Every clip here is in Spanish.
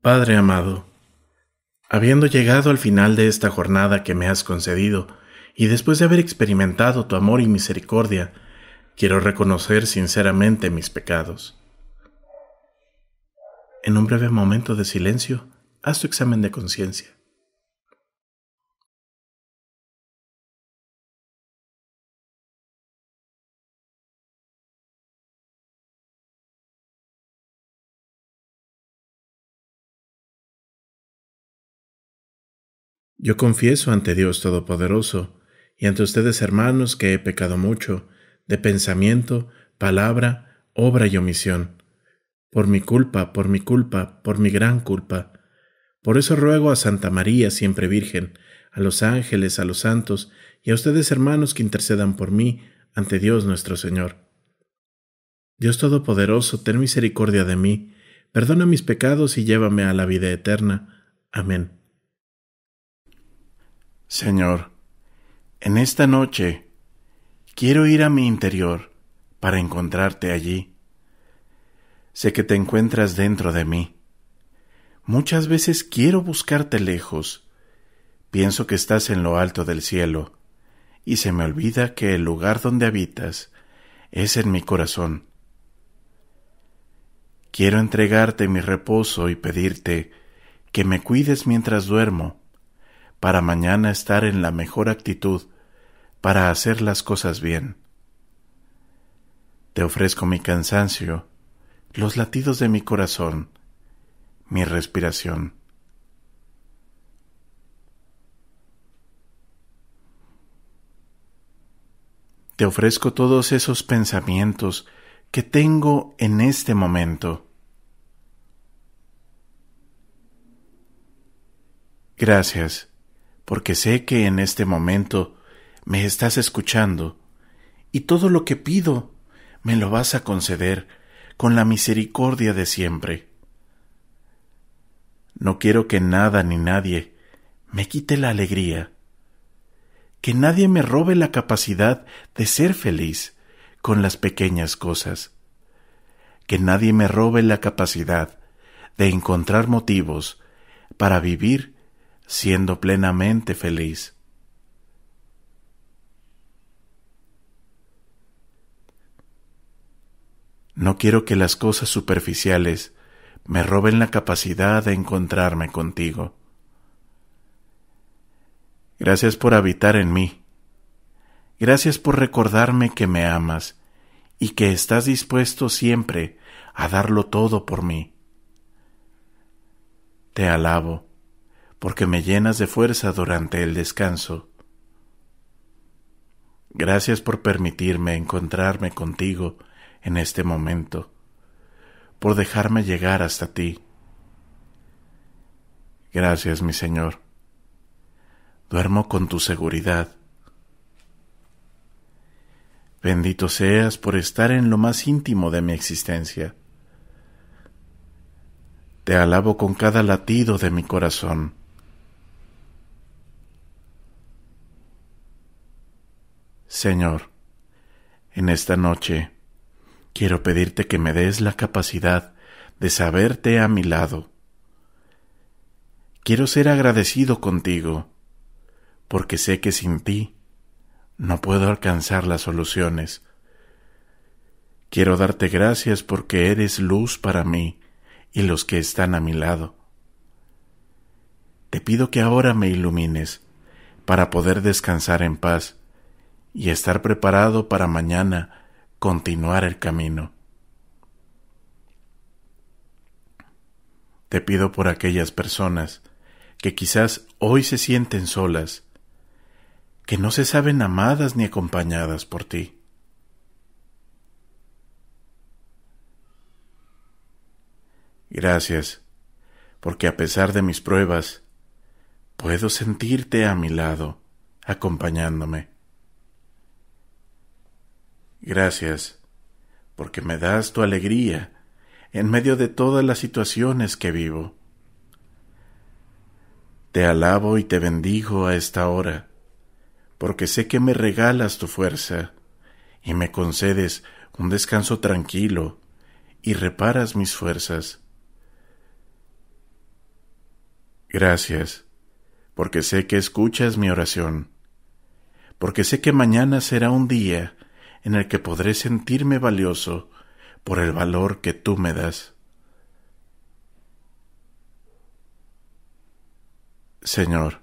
Padre amado, habiendo llegado al final de esta jornada que me has concedido, y después de haber experimentado tu amor y misericordia, quiero reconocer sinceramente mis pecados. En un breve momento de silencio, Haz tu examen de conciencia. Yo confieso ante Dios Todopoderoso y ante ustedes hermanos que he pecado mucho, de pensamiento, palabra, obra y omisión. Por mi culpa, por mi culpa, por mi gran culpa por eso ruego a Santa María, siempre Virgen, a los ángeles, a los santos, y a ustedes hermanos que intercedan por mí ante Dios nuestro Señor. Dios Todopoderoso, ten misericordia de mí, perdona mis pecados y llévame a la vida eterna. Amén. Señor, en esta noche quiero ir a mi interior para encontrarte allí. Sé que te encuentras dentro de mí Muchas veces quiero buscarte lejos. Pienso que estás en lo alto del cielo, y se me olvida que el lugar donde habitas es en mi corazón. Quiero entregarte mi reposo y pedirte que me cuides mientras duermo, para mañana estar en la mejor actitud, para hacer las cosas bien. Te ofrezco mi cansancio, los latidos de mi corazón, mi respiración. Te ofrezco todos esos pensamientos que tengo en este momento. Gracias, porque sé que en este momento me estás escuchando y todo lo que pido me lo vas a conceder con la misericordia de siempre. No quiero que nada ni nadie me quite la alegría. Que nadie me robe la capacidad de ser feliz con las pequeñas cosas. Que nadie me robe la capacidad de encontrar motivos para vivir siendo plenamente feliz. No quiero que las cosas superficiales me roben la capacidad de encontrarme contigo. Gracias por habitar en mí. Gracias por recordarme que me amas y que estás dispuesto siempre a darlo todo por mí. Te alabo, porque me llenas de fuerza durante el descanso. Gracias por permitirme encontrarme contigo en este momento por dejarme llegar hasta ti. Gracias, mi Señor. Duermo con tu seguridad. Bendito seas por estar en lo más íntimo de mi existencia. Te alabo con cada latido de mi corazón. Señor, en esta noche quiero pedirte que me des la capacidad de saberte a mi lado. Quiero ser agradecido contigo, porque sé que sin ti no puedo alcanzar las soluciones. Quiero darte gracias porque eres luz para mí y los que están a mi lado. Te pido que ahora me ilumines para poder descansar en paz y estar preparado para mañana continuar el camino. Te pido por aquellas personas que quizás hoy se sienten solas, que no se saben amadas ni acompañadas por ti. Gracias, porque a pesar de mis pruebas, puedo sentirte a mi lado, acompañándome. Gracias, porque me das tu alegría en medio de todas las situaciones que vivo. Te alabo y te bendigo a esta hora, porque sé que me regalas tu fuerza y me concedes un descanso tranquilo y reparas mis fuerzas. Gracias, porque sé que escuchas mi oración, porque sé que mañana será un día en el que podré sentirme valioso por el valor que tú me das. Señor,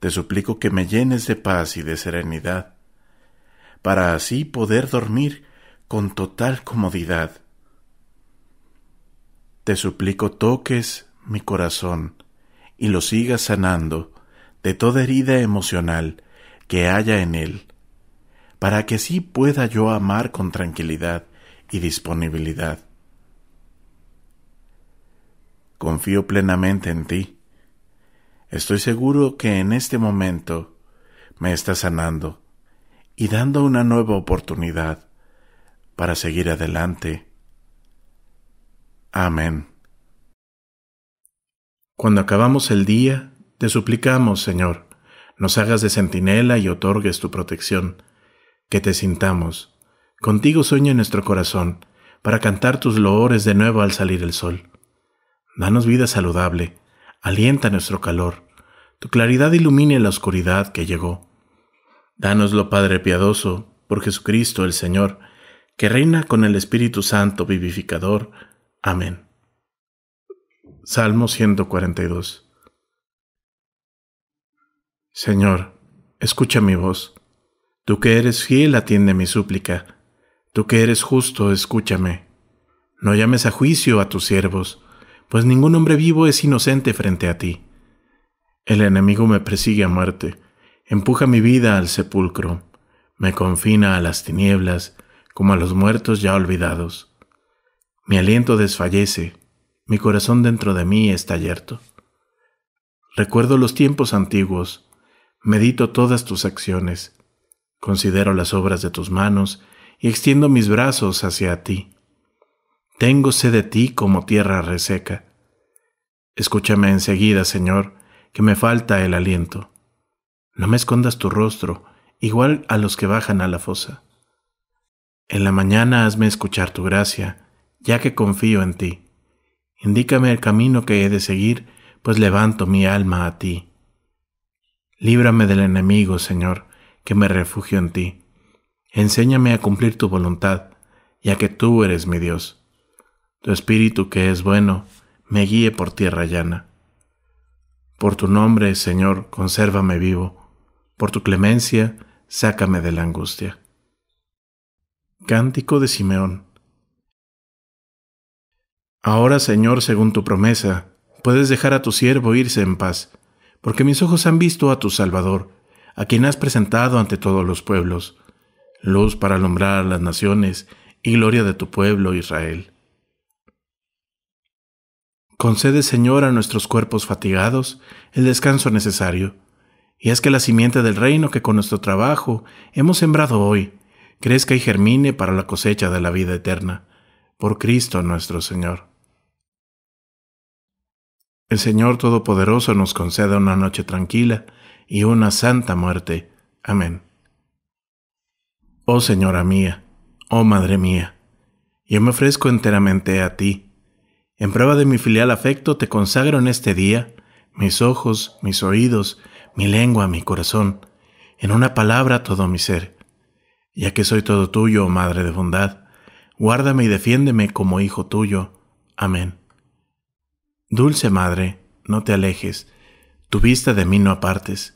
te suplico que me llenes de paz y de serenidad, para así poder dormir con total comodidad. Te suplico toques mi corazón y lo sigas sanando de toda herida emocional que haya en él para que sí pueda yo amar con tranquilidad y disponibilidad. Confío plenamente en ti. Estoy seguro que en este momento me estás sanando y dando una nueva oportunidad para seguir adelante. Amén. Cuando acabamos el día, te suplicamos, Señor, nos hagas de centinela y otorgues tu protección que te sintamos. Contigo sueña nuestro corazón, para cantar tus loores de nuevo al salir el sol. Danos vida saludable, alienta nuestro calor, tu claridad ilumine la oscuridad que llegó. Danoslo, Padre piadoso, por Jesucristo el Señor, que reina con el Espíritu Santo vivificador. Amén. Salmo 142 Señor, escucha mi voz Tú que eres fiel, atiende mi súplica. Tú que eres justo, escúchame. No llames a juicio a tus siervos, pues ningún hombre vivo es inocente frente a ti. El enemigo me persigue a muerte, empuja mi vida al sepulcro, me confina a las tinieblas, como a los muertos ya olvidados. Mi aliento desfallece, mi corazón dentro de mí está yerto. Recuerdo los tiempos antiguos, medito todas tus acciones, Considero las obras de tus manos y extiendo mis brazos hacia ti. Tengo sed de ti como tierra reseca. Escúchame enseguida, Señor, que me falta el aliento. No me escondas tu rostro, igual a los que bajan a la fosa. En la mañana hazme escuchar tu gracia, ya que confío en ti. Indícame el camino que he de seguir, pues levanto mi alma a ti. Líbrame del enemigo, Señor, que me refugio en ti. Enséñame a cumplir tu voluntad, ya que tú eres mi Dios. Tu espíritu, que es bueno, me guíe por tierra llana. Por tu nombre, Señor, consérvame vivo. Por tu clemencia, sácame de la angustia. Cántico de Simeón. Ahora, Señor, según tu promesa, puedes dejar a tu siervo irse en paz, porque mis ojos han visto a tu Salvador, a quien has presentado ante todos los pueblos, luz para alumbrar las naciones y gloria de tu pueblo Israel. Concede, Señor, a nuestros cuerpos fatigados el descanso necesario, y haz que la simiente del reino que con nuestro trabajo hemos sembrado hoy crezca y germine para la cosecha de la vida eterna, por Cristo nuestro Señor. El Señor Todopoderoso nos conceda una noche tranquila, y una santa muerte. Amén. Oh Señora mía, oh Madre mía, yo me ofrezco enteramente a ti. En prueba de mi filial afecto te consagro en este día mis ojos, mis oídos, mi lengua, mi corazón, en una palabra todo mi ser. Ya que soy todo tuyo, oh Madre de bondad, guárdame y defiéndeme como hijo tuyo. Amén. Dulce Madre, no te alejes, tu vista de mí no apartes.